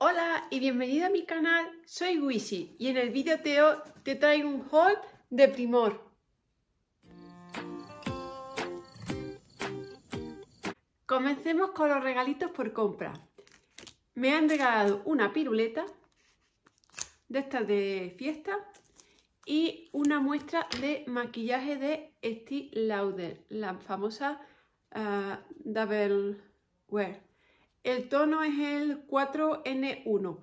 Hola y bienvenido a mi canal, soy Wishy y en el vídeo te, te traigo un haul de Primor. Comencemos con los regalitos por compra. Me han regalado una piruleta de estas de fiesta y una muestra de maquillaje de Estee Lauder, la famosa ah, Double Wear. El tono es el 4N1.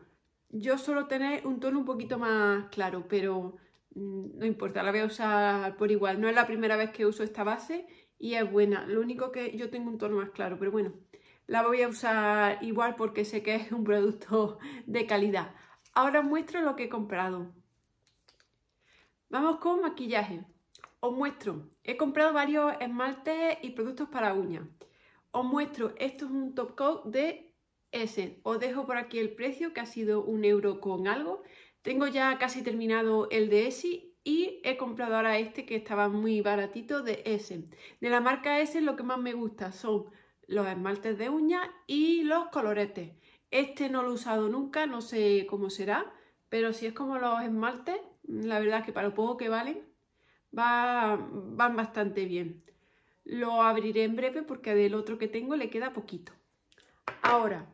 Yo suelo tener un tono un poquito más claro, pero mm, no importa, la voy a usar por igual. No es la primera vez que uso esta base y es buena. Lo único que yo tengo un tono más claro, pero bueno, la voy a usar igual porque sé que es un producto de calidad. Ahora os muestro lo que he comprado. Vamos con maquillaje. Os muestro. He comprado varios esmaltes y productos para uñas os muestro, esto es un top coat de Essen. Os dejo por aquí el precio, que ha sido un euro con algo. Tengo ya casi terminado el de Essie y he comprado ahora este que estaba muy baratito de Essen. De la marca S lo que más me gusta son los esmaltes de uñas y los coloretes. Este no lo he usado nunca, no sé cómo será, pero si es como los esmaltes, la verdad es que para lo poco que valen, van bastante bien. Lo abriré en breve porque del otro que tengo le queda poquito. Ahora,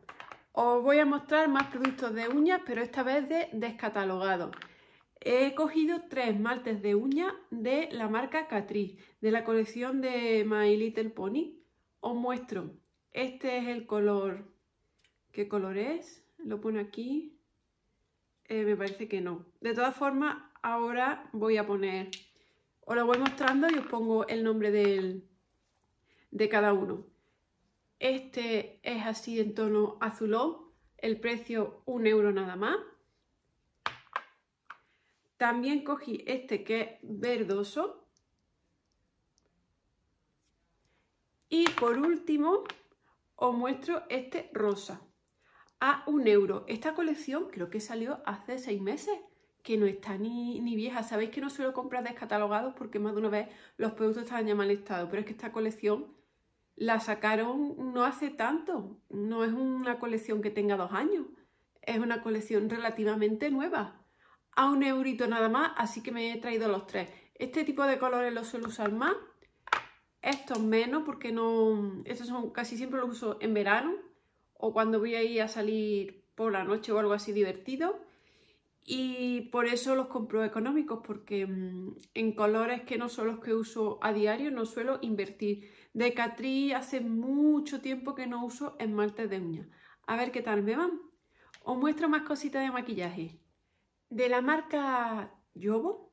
os voy a mostrar más productos de uñas, pero esta vez de descatalogado. He cogido tres maltes de uñas de la marca Catrice, de la colección de My Little Pony. Os muestro. Este es el color. ¿Qué color es? Lo pone aquí. Eh, me parece que no. De todas formas, ahora voy a poner... Os lo voy mostrando y os pongo el nombre del, de cada uno. Este es así en tono azulón, el precio un euro nada más. También cogí este que es verdoso. Y por último os muestro este rosa a un euro. Esta colección creo que salió hace seis meses, que no está ni, vieja. Sabéis que no suelo comprar descatalogados porque más de una vez los productos estaban ya mal estado, pero es que esta colección la sacaron no hace tanto, no es una colección que tenga dos años, es una colección relativamente nueva, a un eurito nada más, así que me he traído los tres. Este tipo de colores los suelo usar más, estos menos porque no, estos son casi siempre los uso en verano o cuando voy a ir a salir por la noche o algo así divertido y por eso los compro económicos, porque mm, en colores que no son los que uso a diario no suelo invertir. De Catrí hace mucho tiempo que no uso esmaltes de uña. A ver qué tal me van. Os muestro más cositas de maquillaje. De la marca Yobo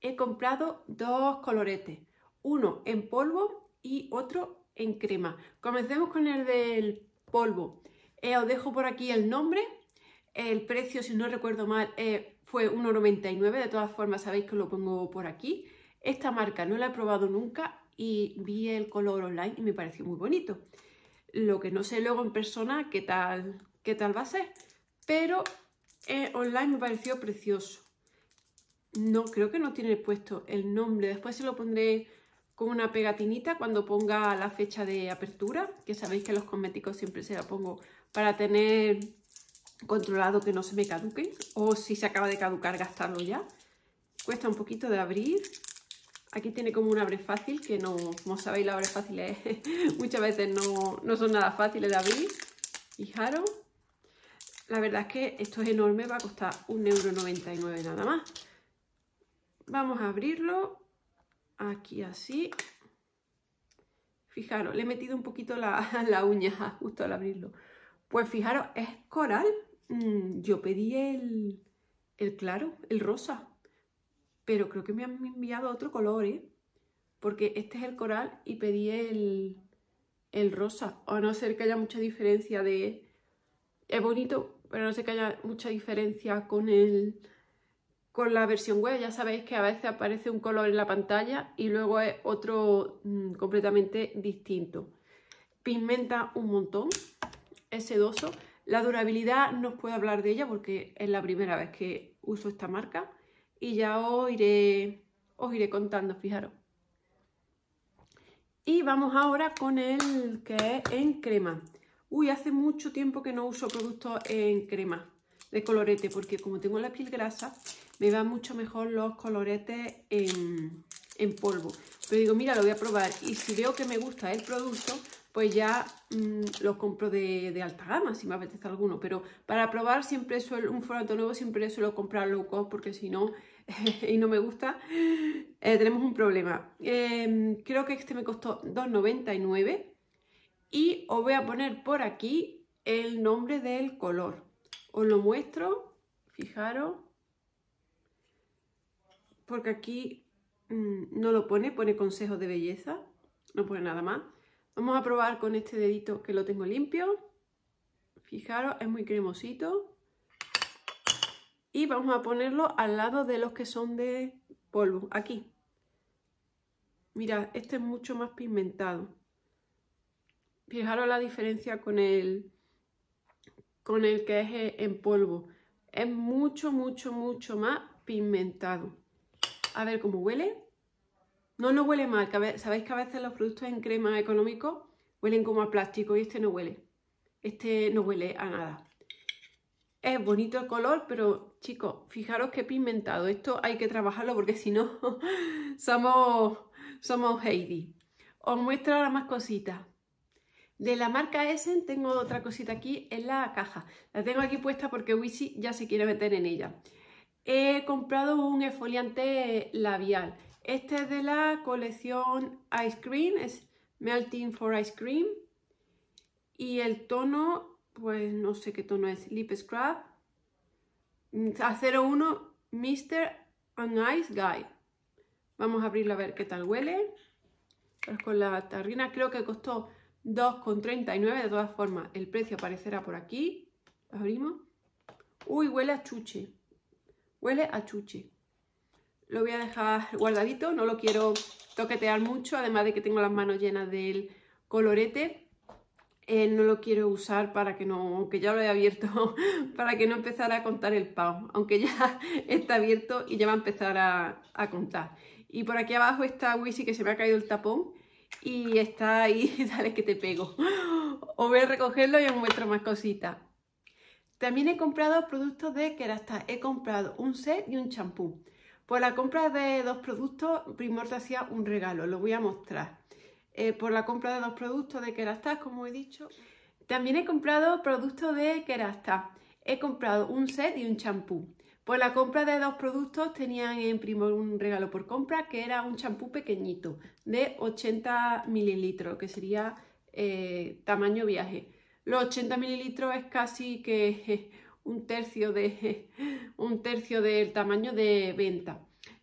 he comprado dos coloretes, uno en polvo y otro en crema. Comencemos con el del polvo. Eh, os dejo por aquí el nombre el precio, si no recuerdo mal, eh, fue 1,99. De todas formas, sabéis que lo pongo por aquí. Esta marca no la he probado nunca y vi el color online y me pareció muy bonito. Lo que no sé luego en persona qué tal, qué tal va a ser, pero eh, online me pareció precioso. No, creo que no tiene puesto el nombre. Después se lo pondré con una pegatinita cuando ponga la fecha de apertura, que sabéis que los cosméticos siempre se la pongo para tener controlado que no se me caduque o si se acaba de caducar gastarlo ya cuesta un poquito de abrir aquí tiene como un abre fácil que no como sabéis los abre fáciles muchas veces no, son nada fáciles de abrir fijaros la verdad es que esto es enorme va a costar 1,99€ nada más vamos a abrirlo aquí así fijaros le he metido un poquito la, la uña justo al abrirlo pues fijaros es coral Mm, yo pedí el, el claro, el rosa, pero creo que me han enviado otro color, ¿eh? Porque este es el coral y pedí el, el rosa, a no ser que haya mucha diferencia de... Es bonito, pero no sé que haya mucha diferencia con el con la versión web. Ya sabéis que a veces aparece un color en la pantalla y luego es otro mm, completamente distinto. Pigmenta un montón, es sedoso. La durabilidad no os puedo hablar de ella porque es la primera vez que uso esta marca y ya os iré, os iré contando, fijaros. Y vamos ahora con el que es en crema. Uy, hace mucho tiempo que no uso productos en crema de colorete porque como tengo la piel grasa me van mucho mejor los coloretes en, en polvo. Pero digo, mira, lo voy a probar y si veo que me gusta el producto, pues ya mm, los compro de, alta gama, si me apetece alguno. Pero para probar siempre suelo, un formato nuevo siempre suelo comprar low porque si no, y no me gusta, eh, tenemos un problema. Em, creo que este me costó 2,99 y os voy a poner por aquí el nombre del color. Os lo muestro, fijaros, porque aquí mm, no lo pone, pone consejos de belleza, no pone nada más. Vamos a probar con este dedito que lo tengo limpio. Fijaros, es muy cremosito. Y vamos a ponerlo al lado de los que son de polvo, aquí. Mirad, este es mucho más pigmentado. Fijaros la diferencia con el, con el que es en polvo. Es mucho, mucho, mucho más pigmentado. A ver cómo huele. No, no huele mal. Sabéis que a veces los productos en crema económico huelen como a plástico y este no huele. Este no huele a nada. Es bonito el color, pero chicos, fijaros qué pigmentado. Esto hay que trabajarlo porque si no, somos, somos Heidi. Os muestro ahora más cositas. De la marca Essen tengo otra cosita aquí en la caja. La tengo aquí puesta porque Wishy ya se quiere meter en ella. He comprado un esfoliante labial. Este es de la colección Ice Cream, es Melting for Ice Cream. Y el tono, pues no sé qué tono es, Lip Scrub. A 01 Mr. An Ice Guy. Vamos a abrirlo a ver qué tal huele. Pues con la tarrina creo que costó 2,39. De todas formas, el precio aparecerá por aquí. abrimos. Uy, huele a chuche. Huele a chuche. Lo voy a dejar guardadito, no lo quiero toquetear mucho, además de que tengo las manos llenas del colorete. Eh, no lo quiero usar para que no, aunque ya lo he abierto, para que no empezara a contar el pavo. aunque ya está abierto y ya va a empezar a, contar. Y por aquí abajo está Wisi que se me ha caído el tapón y está ahí, dale que te pego. O voy a recogerlo y os muestro más cositas. También he comprado productos de Kerastase, He comprado un set y un champú. Por la compra de dos productos, Primor te hacía un regalo, lo voy a mostrar. Eh, por la compra de dos productos de Kerastase, como he dicho. También he comprado productos de Kerastase. He comprado un set y un champú. Por la compra de dos productos tenían en Primor un regalo por compra que era un champú pequeñito de 80 mililitros, que sería eh, tamaño viaje. Los 80 mililitros es casi que un tercio, de, un del tamaño de venta.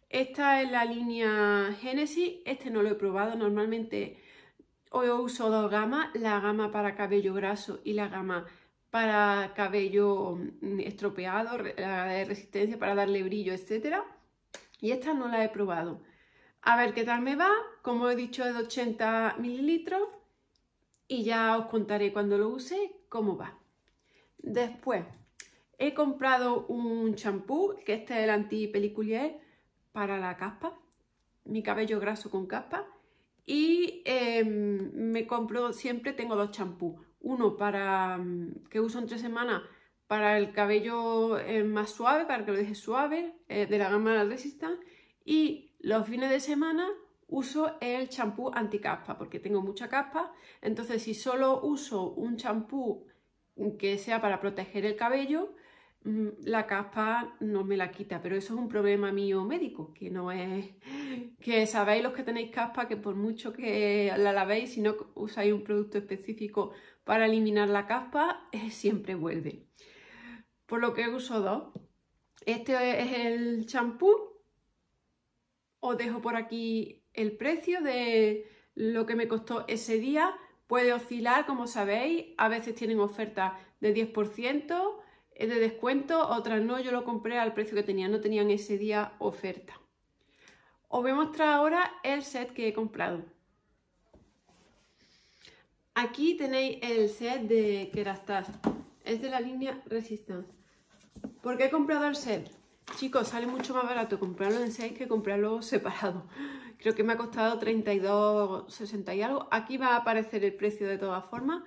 Esta es la línea Genesis, este no lo he probado, normalmente hoy uso dos gamas, la gama para cabello graso y la gama para cabello mm, estropeado, la de resistencia para darle brillo, etcétera. Y esta no la he probado. A ver qué tal me va, como he dicho es de 80 mililitros y ya os contaré cuando lo use cómo va. Después, He comprado un champú, que este es el anti antipeliculier, para la caspa, mi cabello graso con caspa. Y em, me compro, siempre tengo dos champús. Uno para mm, que uso tres semanas para el cabello eh, más suave, para que lo deje suave, eh, de la gama Resistance. Y los fines de semana uso el champú anti-caspa, porque tengo mucha caspa. Entonces, si solo uso un champú que sea para proteger el cabello, la caspa no me la quita, pero eso es un problema mío médico, que no es que sabéis los que tenéis caspa que por mucho que la lavéis, si no usáis un producto específico para eliminar la caspa, eh, siempre vuelve. Por lo que uso dos. Este es el champú. Os dejo por aquí el precio de lo que me costó ese día. Puede oscilar, como sabéis, a veces tienen ofertas de 10%, es de descuento, otras no, yo lo compré al precio que tenía, no tenían ese día oferta. Os voy a mostrar ahora el set que he comprado. Aquí tenéis el set de Kerastase, es de la línea Resistance. ¿Por qué he comprado el set? Chicos, sale mucho más barato comprarlo en 6 que comprarlo separado. Creo que me ha costado 32,60 y algo. Aquí va a aparecer el precio de todas formas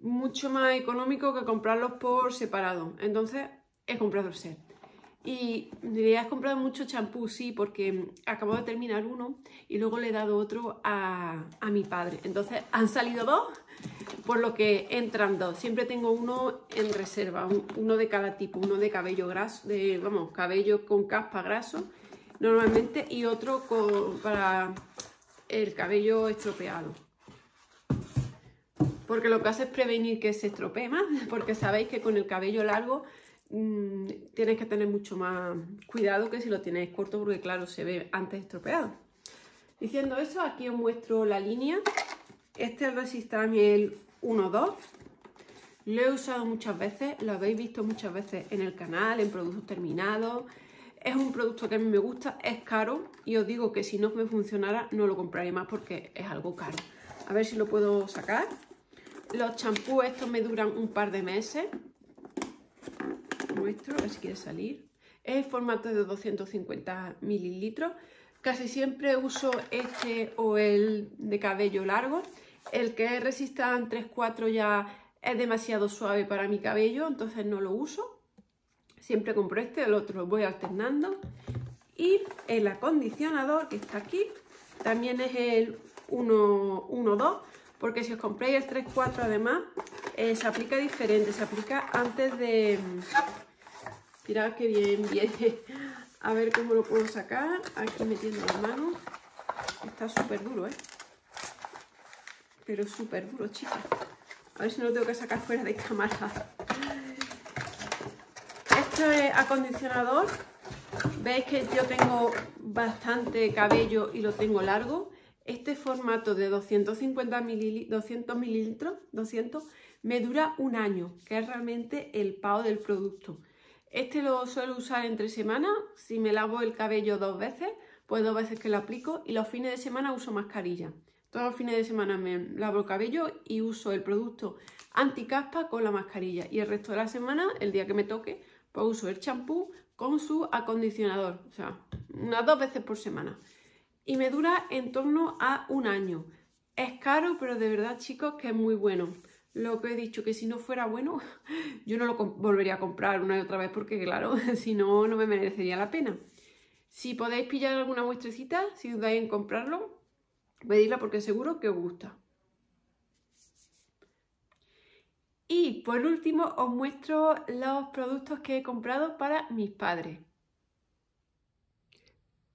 mucho más económico que comprarlos por separado. Entonces he comprado el set. Y diría, has comprado mucho champú, sí, porque acabo de terminar uno y luego le he dado otro a, a, mi padre. Entonces han salido dos, por lo que entran dos. Siempre tengo uno en reserva, uno de cada tipo, uno de cabello graso, de, vamos, cabello con caspa graso normalmente y otro para el cabello estropeado porque lo que hace es prevenir que se estropee más, porque sabéis que con el cabello largo mm, tienes que tener mucho más cuidado que si lo tienes corto, porque claro, se ve antes estropeado. Diciendo eso, aquí os muestro la línea. Este es Resistam el 1-2. Lo he usado muchas veces, lo habéis visto muchas veces en el canal, en productos terminados. Es un producto que a mí me gusta, es caro y os digo que si no me funcionara no lo compraría más porque es algo caro. A ver si lo puedo sacar. Los champús estos me duran un par de meses. Muestro, a ver si quiere salir. Es formato de 250 mililitros. Casi siempre uso este o el de cabello largo. El que es Resistan 3-4 ya es demasiado suave para mi cabello, entonces no lo uso. Siempre compro este, el otro lo voy alternando. Y el acondicionador que está aquí, también es el 1-2 porque si os compréis el 3-4 además, eh, se aplica diferente, se aplica antes de... Mm, mirad que bien viene. A ver cómo lo puedo sacar, aquí metiendo la mano. Está súper duro, ¿eh? Pero súper duro, chicas. A ver si no lo tengo que sacar fuera de cámara. es acondicionador, veis que yo tengo bastante cabello y lo tengo largo este formato de 250 200 mililitros, me dura un año, que es realmente el pago del producto. Este lo suelo usar entre semanas, si me lavo el cabello dos veces, pues dos veces que lo aplico y los fines de semana uso mascarilla. Todos los fines de semana me lavo el cabello y uso el producto anticaspa con la mascarilla y el resto de la semana, el día que me toque, pues uso el champú con su acondicionador, o sea, unas dos veces por semana y me dura en torno a un año. Es caro, pero de verdad chicos que es muy bueno. Lo que he dicho, que si no fuera bueno, yo no lo volvería a comprar una y otra vez porque claro, si no, no me merecería la pena. Si podéis pillar alguna muestrecita, si dudáis en comprarlo, pedidla porque seguro que os gusta. Y por último os muestro los productos que he comprado para mis padres.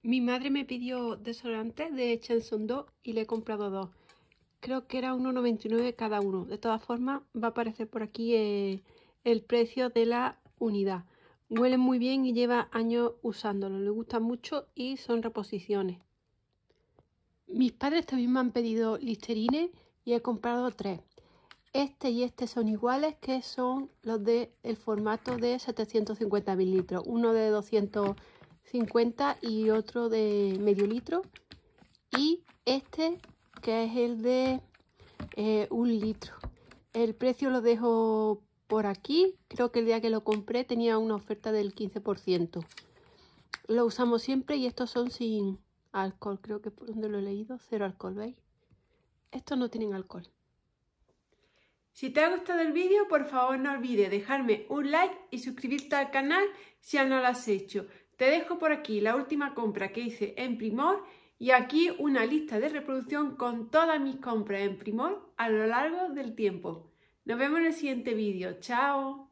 Mi madre me pidió desodorante de Chanson 2 y le he comprado dos. Creo que era 1,99 cada uno. De todas formas, va a aparecer por aquí eh, el precio de la unidad. Huele muy bien y lleva años usándolo. Le gusta mucho y son reposiciones. Mis padres también me han pedido listerines y he comprado tres. Este y este son iguales que son los del el formato de 750 mililitros. Uno de 200 50 y otro de medio litro. Y este que es el de eh, un litro. El precio lo dejo por aquí. Creo que el día que lo compré tenía una oferta del 15%. Lo usamos siempre y estos son sin alcohol. Creo que por donde lo he leído, cero alcohol, ¿veis? Estos no tienen alcohol. Si te ha gustado el vídeo, por favor no olvides dejarme un like y suscribirte al canal si aún no lo has hecho. Te dejo por aquí la última compra que hice en Primor y aquí una lista de reproducción con todas mis compras en Primor a lo largo del tiempo. Nos vemos en el siguiente vídeo. ¡Chao!